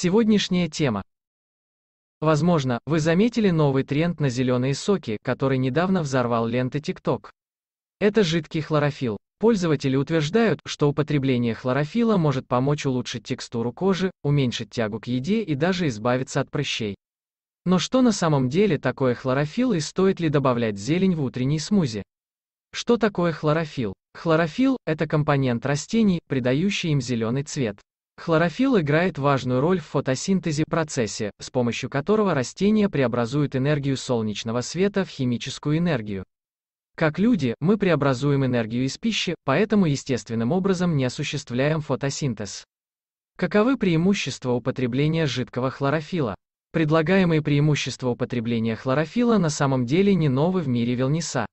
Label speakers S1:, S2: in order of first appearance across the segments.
S1: Сегодняшняя тема. Возможно, вы заметили новый тренд на зеленые соки, который недавно взорвал ленты TikTok. Это жидкий хлорофилл. Пользователи утверждают, что употребление хлорофилла может помочь улучшить текстуру кожи, уменьшить тягу к еде и даже избавиться от прыщей. Но что на самом деле такое хлорофилл и стоит ли добавлять зелень в утренний смузи? Что такое хлорофилл? Хлорофилл – это компонент растений, придающий им зеленый цвет. Хлорофилл играет важную роль в фотосинтезе процессе, с помощью которого растения преобразуют энергию солнечного света в химическую энергию. Как люди, мы преобразуем энергию из пищи, поэтому естественным образом не осуществляем фотосинтез. Каковы преимущества употребления жидкого хлорофила? Предлагаемые преимущества употребления хлорофила на самом деле не новы в мире Вилниса.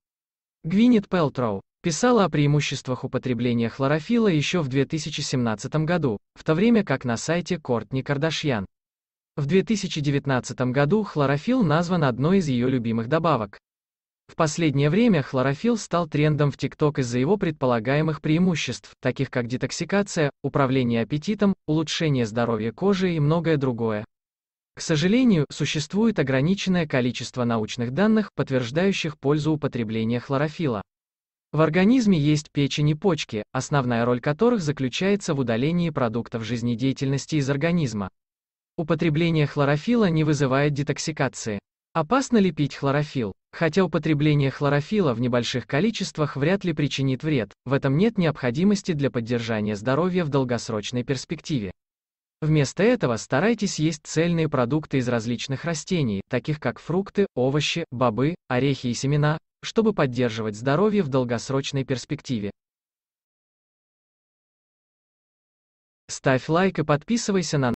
S1: Гвинет Пелтроу писала о преимуществах употребления хлорофила еще в 2017 году, в то время как на сайте Кортни Кардашьян. В 2019 году хлорофилл назван одной из ее любимых добавок. В последнее время хлорофилл стал трендом в ТикТок из-за его предполагаемых преимуществ, таких как детоксикация, управление аппетитом, улучшение здоровья кожи и многое другое. К сожалению, существует ограниченное количество научных данных, подтверждающих пользу употребления хлорофила. В организме есть печень и почки, основная роль которых заключается в удалении продуктов жизнедеятельности из организма. Употребление хлорофила не вызывает детоксикации. Опасно ли пить хлорофил? Хотя употребление хлорофила в небольших количествах вряд ли причинит вред, в этом нет необходимости для поддержания здоровья в долгосрочной перспективе. Вместо этого старайтесь есть цельные продукты из различных растений, таких как фрукты, овощи, бобы, орехи и семена, чтобы поддерживать здоровье в долгосрочной перспективе. Ставь лайк и подписывайся на